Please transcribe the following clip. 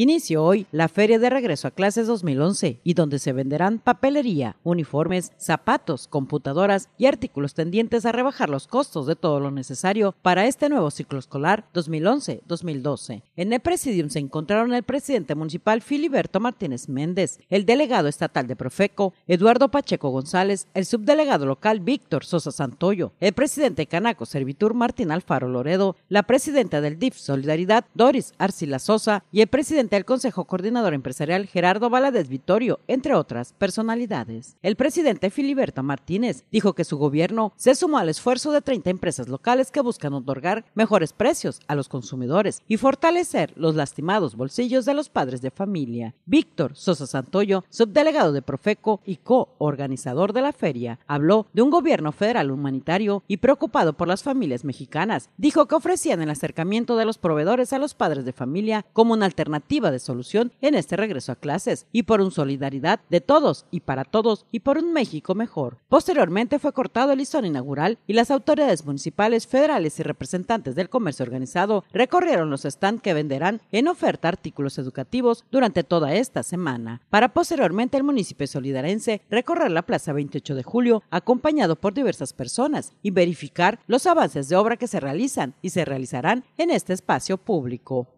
Inicio hoy la Feria de Regreso a Clases 2011 y donde se venderán papelería, uniformes, zapatos, computadoras y artículos tendientes a rebajar los costos de todo lo necesario para este nuevo ciclo escolar 2011-2012. En el presidium se encontraron el presidente municipal Filiberto Martínez Méndez, el delegado estatal de Profeco, Eduardo Pacheco González, el subdelegado local Víctor Sosa Santoyo, el presidente Canaco Servitur Martín Alfaro Loredo, la presidenta del DIF Solidaridad Doris Arcila Sosa y el presidente el Consejo Coordinador Empresarial Gerardo Valadez Vitorio, entre otras personalidades. El presidente Filiberto Martínez dijo que su gobierno se sumó al esfuerzo de 30 empresas locales que buscan otorgar mejores precios a los consumidores y fortalecer los lastimados bolsillos de los padres de familia. Víctor Sosa Santoyo, subdelegado de Profeco y coorganizador de la feria, habló de un gobierno federal humanitario y preocupado por las familias mexicanas. Dijo que ofrecían el acercamiento de los proveedores a los padres de familia como una alternativa de solución en este regreso a clases y por un solidaridad de todos y para todos y por un México mejor. Posteriormente fue cortado el listón inaugural y las autoridades municipales, federales y representantes del comercio organizado recorrieron los stands que venderán en oferta artículos educativos durante toda esta semana, para posteriormente el municipio solidarense recorrer la plaza 28 de julio acompañado por diversas personas y verificar los avances de obra que se realizan y se realizarán en este espacio público.